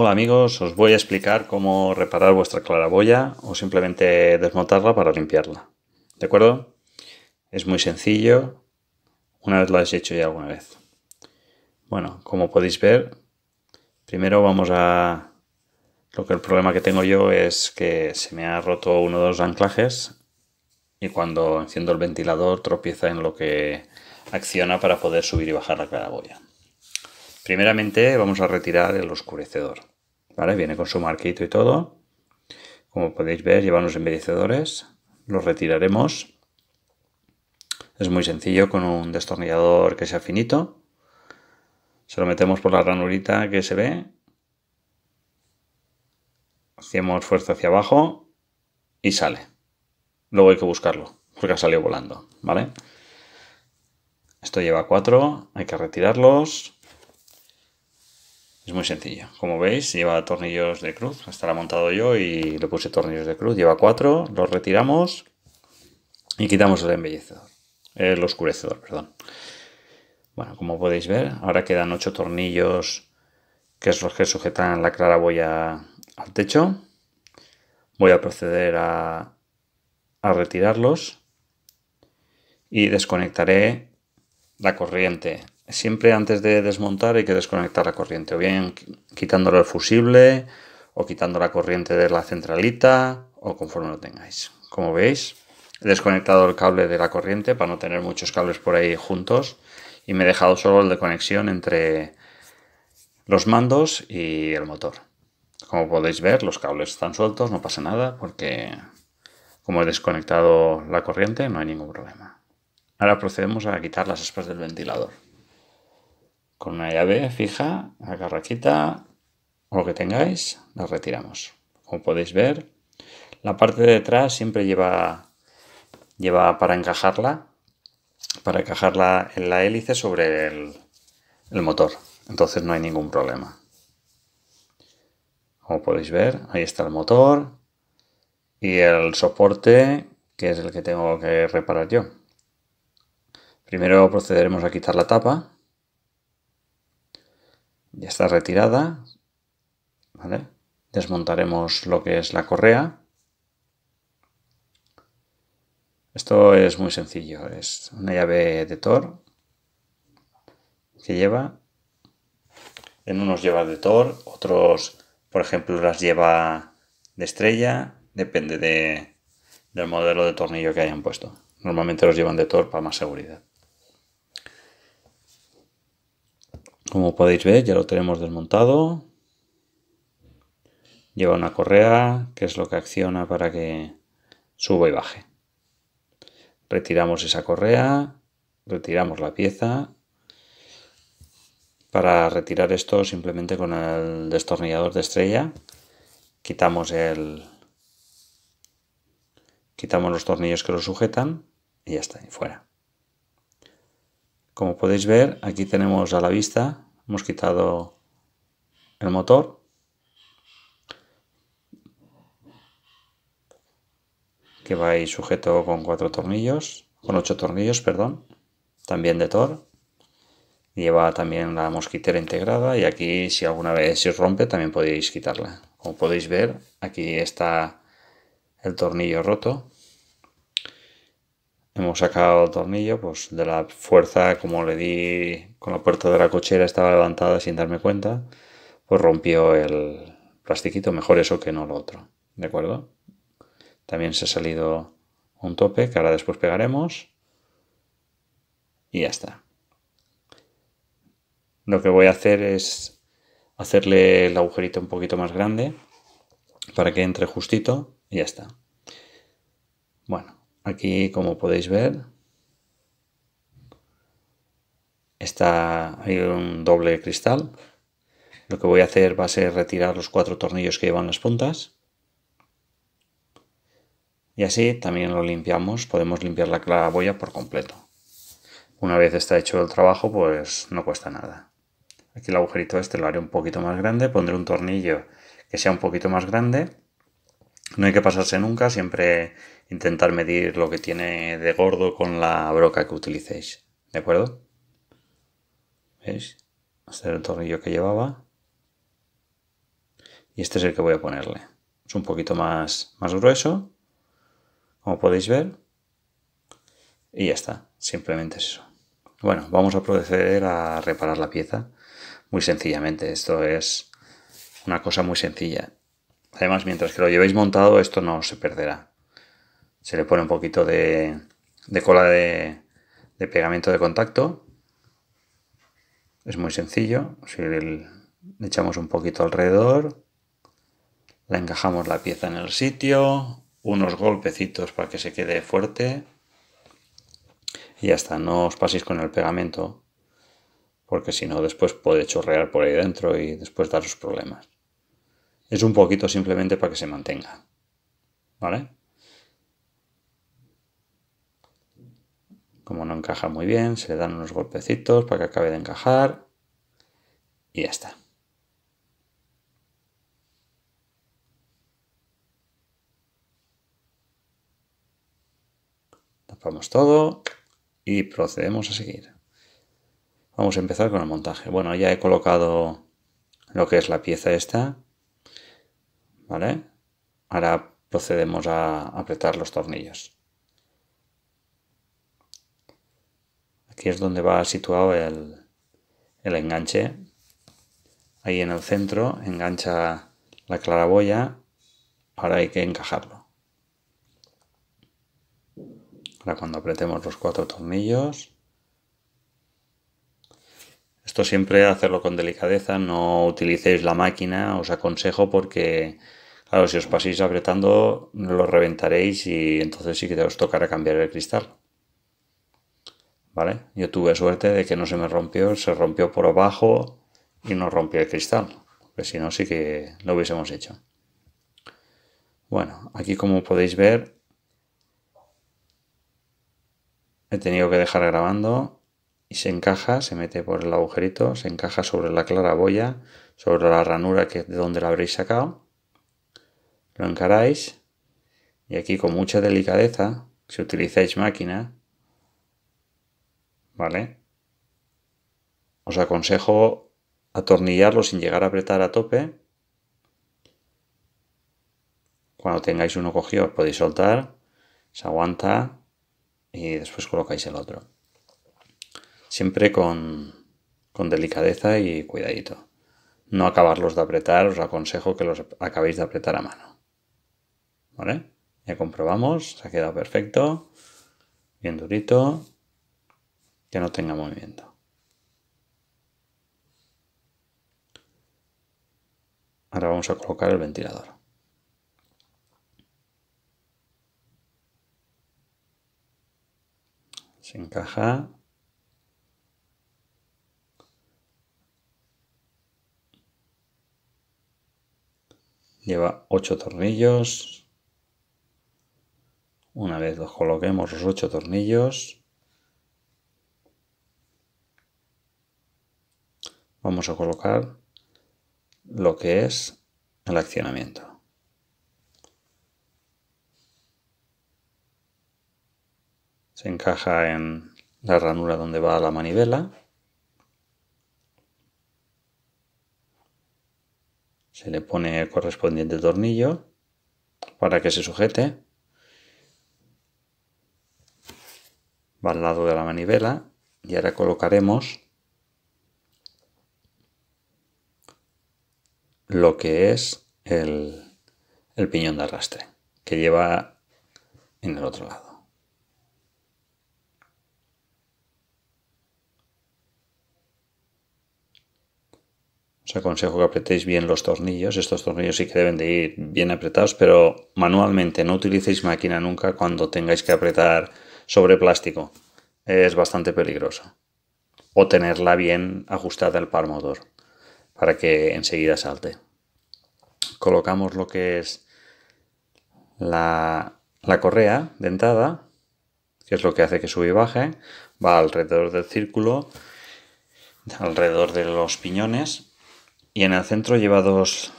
Hola amigos, os voy a explicar cómo reparar vuestra claraboya o simplemente desmontarla para limpiarla. ¿De acuerdo? Es muy sencillo, una vez lo has hecho ya alguna vez. Bueno, como podéis ver, primero vamos a... Lo que el problema que tengo yo es que se me ha roto uno de los anclajes y cuando enciendo el ventilador tropieza en lo que acciona para poder subir y bajar la claraboya. Primeramente vamos a retirar el oscurecedor. Viene con su marquito y todo. Como podéis ver, llevan los embellecedores. Los retiraremos. Es muy sencillo con un destornillador que sea finito. Se lo metemos por la ranurita que se ve. Hacemos fuerza hacia abajo y sale. Luego hay que buscarlo porque ha salido volando, ¿vale? Esto lleva cuatro, hay que retirarlos. Es muy sencillo. Como veis, lleva tornillos de cruz. Hasta la montado yo y le puse tornillos de cruz. Lleva cuatro. Los retiramos y quitamos el embellecedor. El oscurecedor, perdón. Bueno, como podéis ver, ahora quedan ocho tornillos que es los que sujetan la claraboya al techo. Voy a proceder a retirarlos y desconectaré la corriente siempre antes de desmontar hay que desconectar la corriente, o bien quitándole el fusible, o quitando la corriente de la centralita, o conforme lo tengáis. Como veis, he desconectado el cable de la corriente para no tener muchos cables por ahí juntos, y me he dejado solo el de conexión entre los mandos y el motor. Como podéis ver, los cables están sueltos, no pasa nada, porque como he desconectado la corriente, no hay ningún problema. Ahora procedemos a quitar las aspas del ventilador con una llave fija, garraquita o lo que tengáis, la retiramos. Como podéis ver, la parte de detrás siempre lleva, lleva para encajarla, para encajarla en la hélice sobre el motor. Entonces no hay ningún problema. Como podéis ver, ahí está el motor y el soporte que es el que tengo que reparar yo. Primero procederemos a quitar la tapa ya está retirada. Desmontaremos lo que es la correa. Esto es muy sencillo, es una llave de Thor que lleva, en unos lleva de Thor, otros, por ejemplo, las lleva de estrella, depende de, del modelo de tornillo que hayan puesto. Normalmente los llevan de Thor para más seguridad. Como podéis ver, ya lo tenemos desmontado. Lleva una correa, que es lo que acciona para que suba y baje. Retiramos esa correa, retiramos la pieza. Para retirar esto simplemente con el destornillador de estrella quitamos el quitamos los tornillos que lo sujetan y ya está, ahí fuera. Como podéis ver, aquí tenemos a la vista, hemos quitado el motor. Que va ahí sujeto con cuatro tornillos, con ocho tornillos, perdón, también de Thor. Lleva también la mosquitera integrada y aquí si alguna vez se rompe también podéis quitarla. Como podéis ver, aquí está el tornillo roto hemos sacado el tornillo, pues de la fuerza, como le di con la puerta de la cochera, estaba levantada sin darme cuenta, pues rompió el plastiquito, mejor eso que no lo otro, ¿de acuerdo? También se ha salido un tope que ahora después pegaremos y ya está. Lo que voy a hacer es hacerle el agujerito un poquito más grande para que entre justito y ya está. Bueno, Aquí, como podéis ver, está, hay un doble cristal. Lo que voy a hacer va a ser retirar los cuatro tornillos que llevan las puntas. Y así también lo limpiamos, podemos limpiar la claraboya por completo. Una vez está hecho el trabajo, pues no cuesta nada. Aquí el agujerito este lo haré un poquito más grande, pondré un tornillo que sea un poquito más grande. No hay que pasarse nunca, siempre intentar medir lo que tiene de gordo con la broca que utilicéis. ¿De acuerdo? ¿Veis? Este es el tornillo que llevaba. Y este es el que voy a ponerle. Es un poquito más, más grueso, como podéis ver. Y ya está, simplemente es eso. Bueno, vamos a proceder a reparar la pieza muy sencillamente. Esto es una cosa muy sencilla. Además, mientras que lo llevéis montado, esto no se perderá se le pone un poquito de, cola de, pegamento de contacto. Es muy sencillo. le echamos un poquito alrededor, la encajamos la pieza en el sitio, unos golpecitos para que se quede fuerte. Y ya está, no os paséis con el pegamento, porque si no después puede chorrear por ahí dentro y después daros problemas. Es un poquito simplemente para que se mantenga. ¿Vale? Como no encaja muy bien, se le dan unos golpecitos para que acabe de encajar. Y ya está. Tapamos todo y procedemos a seguir. Vamos a empezar con el montaje. Bueno, ya he colocado lo que es la pieza esta. ¿Vale? Ahora procedemos a apretar los tornillos. que es donde va situado el, enganche. Ahí en el centro engancha la claraboya. Ahora hay que encajarlo. Ahora cuando apretemos los cuatro tornillos. Esto siempre hacerlo con delicadeza, no utilicéis la máquina, os aconsejo porque, claro, si os paséis apretando lo reventaréis y entonces sí que os tocará cambiar el cristal. Yo tuve suerte de que no se me rompió, se rompió por abajo y no rompió el cristal, porque si no sí que lo hubiésemos hecho. Bueno, aquí como podéis ver, he tenido que dejar grabando y se encaja, se mete por el agujerito, se encaja sobre la claraboya, sobre la ranura que de donde la habréis sacado. Lo encaráis y aquí con mucha delicadeza, si utilizáis máquina, ¿vale? Os aconsejo atornillarlo sin llegar a apretar a tope. Cuando tengáis uno cogido podéis soltar, se aguanta y después colocáis el otro. Siempre con, con delicadeza y cuidadito. No acabarlos de apretar, os aconsejo que los acabéis de apretar a mano. ¿Vale? Ya comprobamos, se ha quedado perfecto, bien durito que no tenga movimiento. Ahora vamos a colocar el ventilador. Se encaja. Lleva 8 tornillos. Una vez los coloquemos los 8 tornillos, vamos a colocar lo que es el accionamiento. se encaja en la ranura donde va la manivela. Se le pone el correspondiente tornillo para que se sujete. Va al lado de la manivela y ahora colocaremos lo que es el, piñón de arrastre que lleva en el otro lado. Os aconsejo que apretéis bien los tornillos. Estos tornillos sí que deben de ir bien apretados, pero manualmente. No utilicéis máquina nunca cuando tengáis que apretar sobre plástico. Es bastante peligroso. O tenerla bien ajustada al par motor para que enseguida salte. Colocamos lo que es la, correa dentada, que es lo que hace que sube y baje, va alrededor del círculo, alrededor de los piñones, y en el centro lleva dos,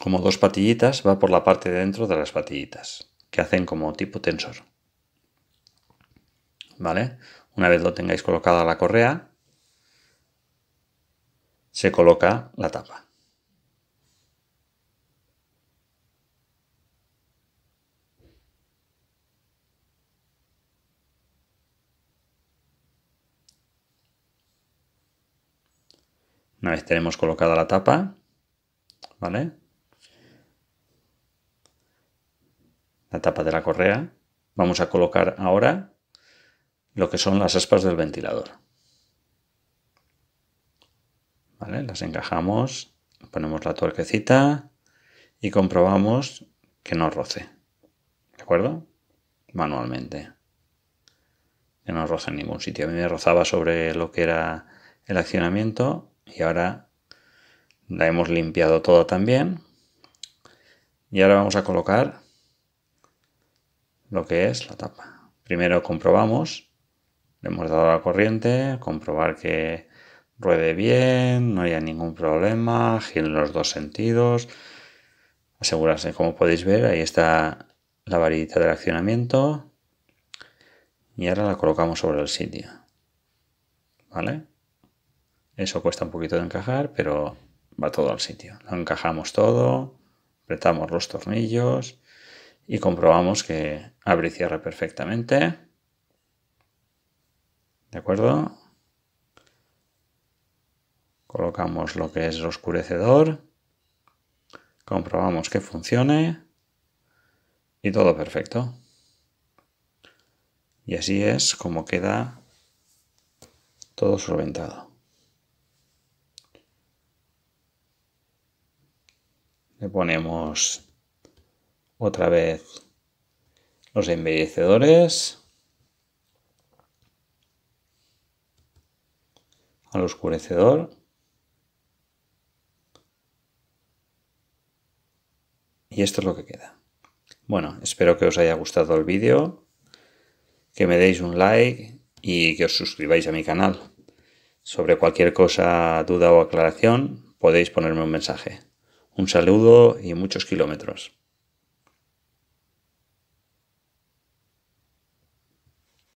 como dos patillitas, va por la parte de dentro de las patillitas, que hacen como tipo tensor. ¿Vale? Una vez lo tengáis colocada la correa, se coloca la tapa. Una vez tenemos colocada la tapa, ¿vale? La tapa de la correa, vamos a colocar ahora lo que son las aspas del ventilador. Las encajamos, ponemos la tuerquecita y comprobamos que no roce, ¿de acuerdo? Manualmente. Que no roce en ningún sitio. A mí me rozaba sobre lo que era el accionamiento y ahora la hemos limpiado toda también. Y ahora vamos a colocar lo que es la tapa. Primero comprobamos, le hemos dado la corriente, comprobar que ruede bien, no haya ningún problema, gire en los dos sentidos. Asegurarse, como podéis ver, ahí está la varita del accionamiento. Y ahora la colocamos sobre el sitio. ¿Vale? Eso cuesta un poquito de encajar, pero va todo al sitio. Lo encajamos todo, apretamos los tornillos y comprobamos que abre y cierra perfectamente. ¿De acuerdo? Colocamos lo que es el oscurecedor. Comprobamos que funcione. Y todo perfecto. Y así es como queda todo solventado. Le ponemos otra vez los embellecedores al oscurecedor Y esto es lo que queda. Bueno, espero que os haya gustado el vídeo, que me deis un like y que os suscribáis a mi canal. Sobre cualquier cosa, duda o aclaración, podéis ponerme un mensaje. Un saludo y muchos kilómetros.